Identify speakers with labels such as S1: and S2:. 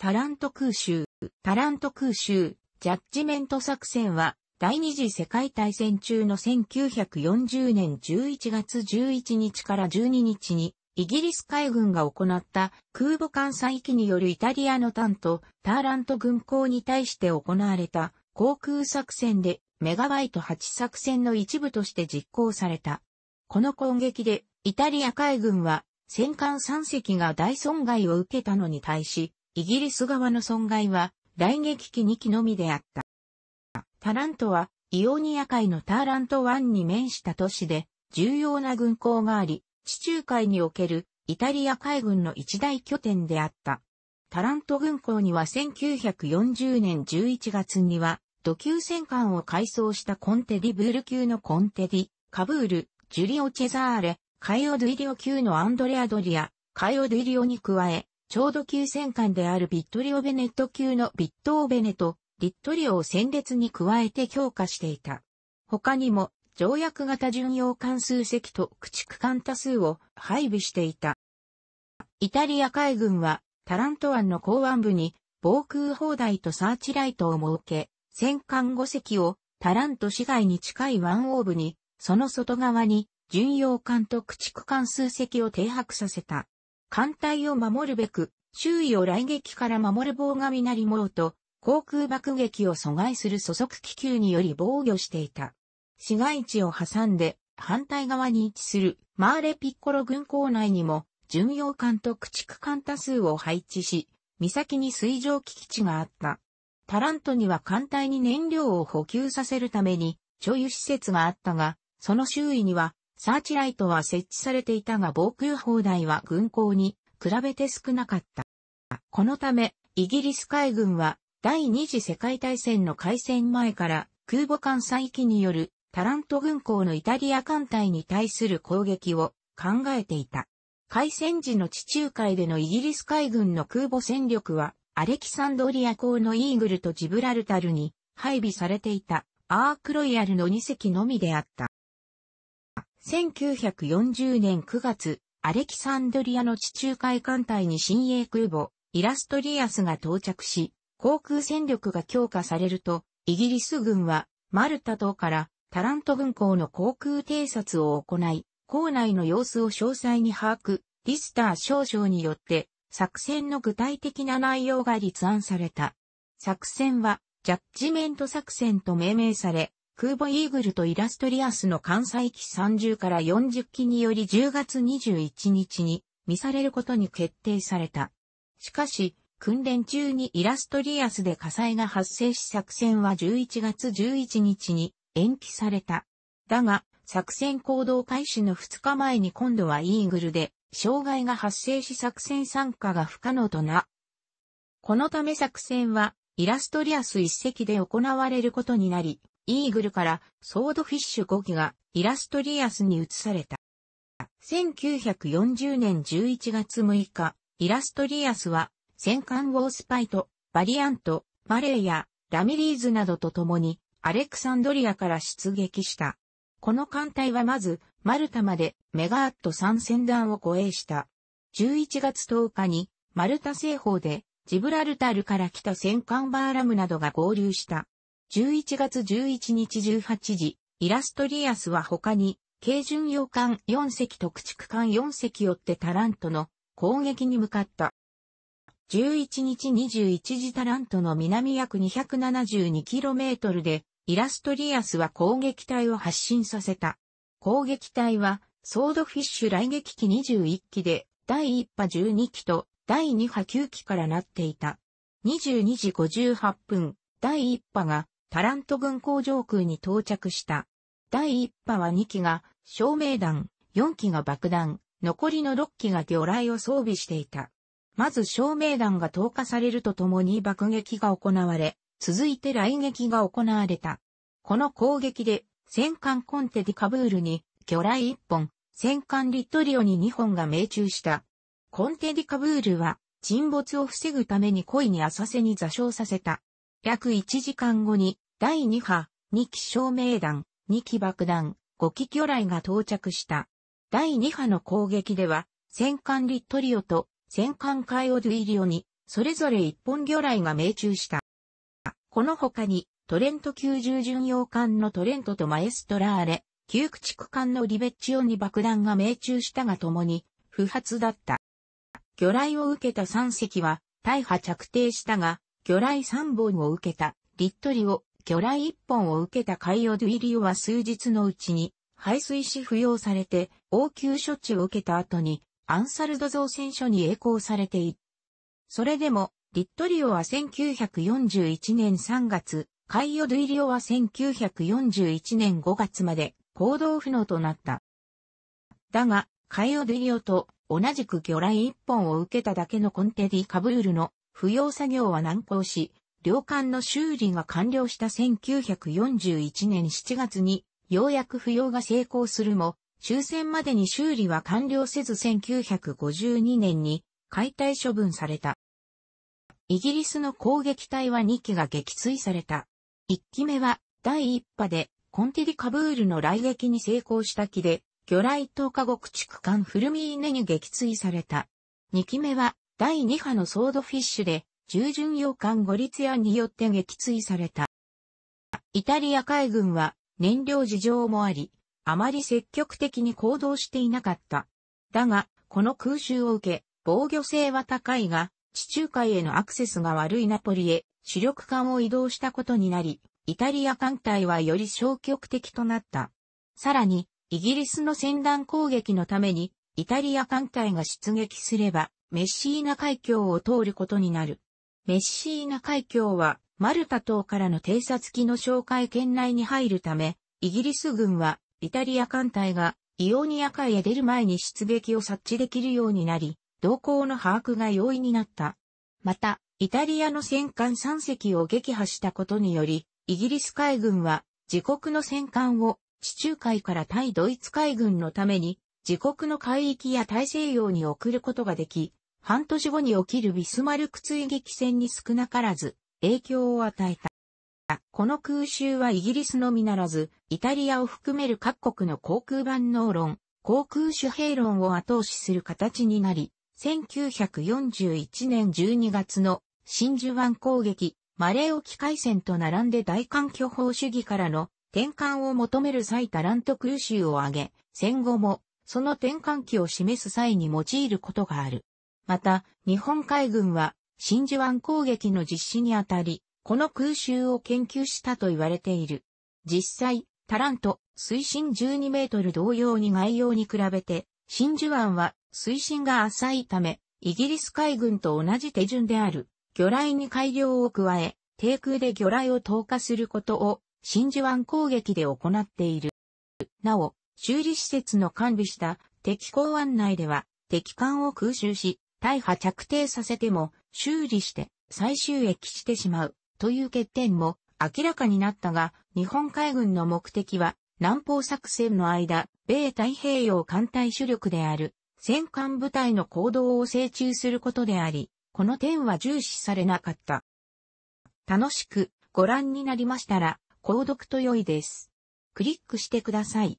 S1: タラント空襲。タラント空襲、ジャッジメント作戦は、第二次世界大戦中の1940年11月11日から12日に、イギリス海軍が行った空母艦載機によるイタリアの担当、ターラント軍港に対して行われた航空作戦でメガバイト8作戦の一部として実行された。この攻撃でイタリア海軍は戦艦3隻が大損害を受けたのに対し、イギリス側の損害は、雷撃機2機のみであった。タラントは、イオニア海のターラント湾に面した都市で、重要な軍港があり、地中海におけるイタリア海軍の一大拠点であった。タラント軍港には1940年11月には、土級戦艦を改装したコンテディブール級のコンテディ、カブール、ジュリオ・チェザーレ、カイオ・ドゥイリオ級のアンドレア・ドリア、カイオ・ドゥイリオに加え、ちょうど急戦艦であるビットリオベネット級のビットオベネとリットリオを戦列に加えて強化していた。他にも、条約型巡洋艦数隻と駆逐艦多数を配備していた。イタリア海軍は、タラント湾の港湾部に、防空砲台とサーチライトを設け、戦艦5隻をタラント市街に近い湾オーブに、その外側に巡洋艦と駆逐艦数隻を停泊させた。艦隊を守るべく、周囲を雷撃から守る棒が雷猛と、航空爆撃を阻害する素速気球により防御していた。市街地を挟んで反対側に位置するマーレピッコロ軍港内にも巡洋艦と駆逐艦多数を配置し、岬に水上基地があった。タラントには艦隊に燃料を補給させるために、貯有施設があったが、その周囲にはサーチライトは設置されていたが防空砲台は軍港に比べて少なかった。このため、イギリス海軍は第二次世界大戦の開戦前から空母艦載機によるタラント軍港のイタリア艦隊に対する攻撃を考えていた。開戦時の地中海でのイギリス海軍の空母戦力はアレキサンドリア港のイーグルとジブラルタルに配備されていたアークロイヤルの2隻のみであった。1940年9月、アレキサンドリアの地中海艦隊に新鋭空母、イラストリアスが到着し、航空戦力が強化されると、イギリス軍は、マルタ島からタラント軍港の航空偵察を行い、港内の様子を詳細に把握、リスター少将によって、作戦の具体的な内容が立案された。作戦は、ジャッジメント作戦と命名され、空母イーグルとイラストリアスの関西機30から40機により10月21日に見されることに決定された。しかし、訓練中にイラストリアスで火災が発生し作戦は11月11日に延期された。だが、作戦行動開始の2日前に今度はイーグルで障害が発生し作戦参加が不可能とな。このため作戦はイラストリアス一隻で行われることになり、イーグルからソードフィッシュ5機がイラストリアスに移された。1940年11月6日、イラストリアスは戦艦ウォースパイト、バリアント、マレーやラミリーズなどと共にアレクサンドリアから出撃した。この艦隊はまずマルタまでメガアット3船団を護衛した。11月10日にマルタ西方でジブラルタルから来た戦艦バーラムなどが合流した。11月11日18時、イラストリアスは他に、軽巡洋艦4隻特逐艦4隻よってタラントの攻撃に向かった。11日21時タラントの南約 272km で、イラストリアスは攻撃隊を発進させた。攻撃隊は、ソードフィッシュ来撃機21機で、第1波12機と第2波9機からなっていた。22時58分、第1波がタラント軍港上空に到着した。第1波は2機が照明弾、4機が爆弾、残りの6機が魚雷を装備していた。まず照明弾が投下されるとともに爆撃が行われ、続いて雷撃が行われた。この攻撃で、戦艦コンテディカブールに魚雷1本、戦艦リットリオに2本が命中した。コンテディカブールは沈没を防ぐために故意に浅瀬に座礁させた。約1時間後に、第2波、2機照明弾、2機爆弾、5機魚雷が到着した。第2波の攻撃では、戦艦リットリオと戦艦カイオドゥイリオに、それぞれ1本魚雷が命中した。この他に、トレント90巡洋艦のトレントとマエストラーレ、旧駆逐艦のリベッチオに爆弾が命中したが共に、不発だった。魚雷を受けた3隻は、大破着底したが、魚雷3本を受けた、リットリオ、魚雷1本を受けたカイオドゥイリオは数日のうちに、排水し扶養されて、応急処置を受けた後に、アンサルド造船所に栄光されていそれでも、リットリオは1941年3月、カイオ・ドゥイリオは1941年5月まで行動不能となった。だが、カイオ・ドゥイリオと同じく魚雷1本を受けただけのコンテディ・カブールの不要作業は難航し、両艦の修理が完了した1941年7月に、ようやく不要が成功するも、終戦までに修理は完了せず1952年に解体処分された。イギリスの攻撃隊は2機が撃墜された。1機目は第1波でコンテリカブールの来撃に成功した機で、魚雷投下国地区間フルミーネに撃墜された。2機目は第2波のソードフィッシュで、従順洋艦ゴリツヤによって撃墜された。イタリア海軍は燃料事情もあり、あまり積極的に行動していなかった。だが、この空襲を受け、防御性は高いが、地中海へのアクセスが悪いナポリへ主力艦を移動したことになり、イタリア艦隊はより消極的となった。さらに、イギリスの戦乱攻撃のために、イタリア艦隊が出撃すれば、メッシーナ海峡を通ることになる。メッシーナ海峡は、マルタ島からの偵察機の紹介圏内に入るため、イギリス軍は、イタリア艦隊が、イオニア海へ出る前に出撃を察知できるようになり、動向の把握が容易になった。また、イタリアの戦艦3隻を撃破したことにより、イギリス海軍は自国の戦艦を地中海から対ドイツ海軍のために自国の海域や大西洋に送ることができ、半年後に起きるビスマルク追撃戦に少なからず影響を与えた。この空襲はイギリスのみならず、イタリアを含める各国の航空万能論、航空主兵論を後押しする形になり、1941年12月の真珠湾攻撃、マレー沖海戦と並んで大環境法主義からの転換を求める最多乱ト空襲を挙げ、戦後もその転換期を示す際に用いることがある。また、日本海軍は真珠湾攻撃の実施にあたり、この空襲を研究したと言われている。実際、タラント、水深12メートル同様に外洋に比べて、真珠湾は水深が浅いため、イギリス海軍と同じ手順である、魚雷に改良を加え、低空で魚雷を投下することを、真珠湾攻撃で行っている。なお、修理施設の完備した敵港湾内では、敵艦を空襲し、大破着底させても修理して再収益してしまうという欠点も明らかになったが、日本海軍の目的は南方作戦の間、米太平洋艦隊主力である戦艦部隊の行動を成中することであり、この点は重視されなかった。楽しくご覧になりましたら、購読と良いです。クリックしてください。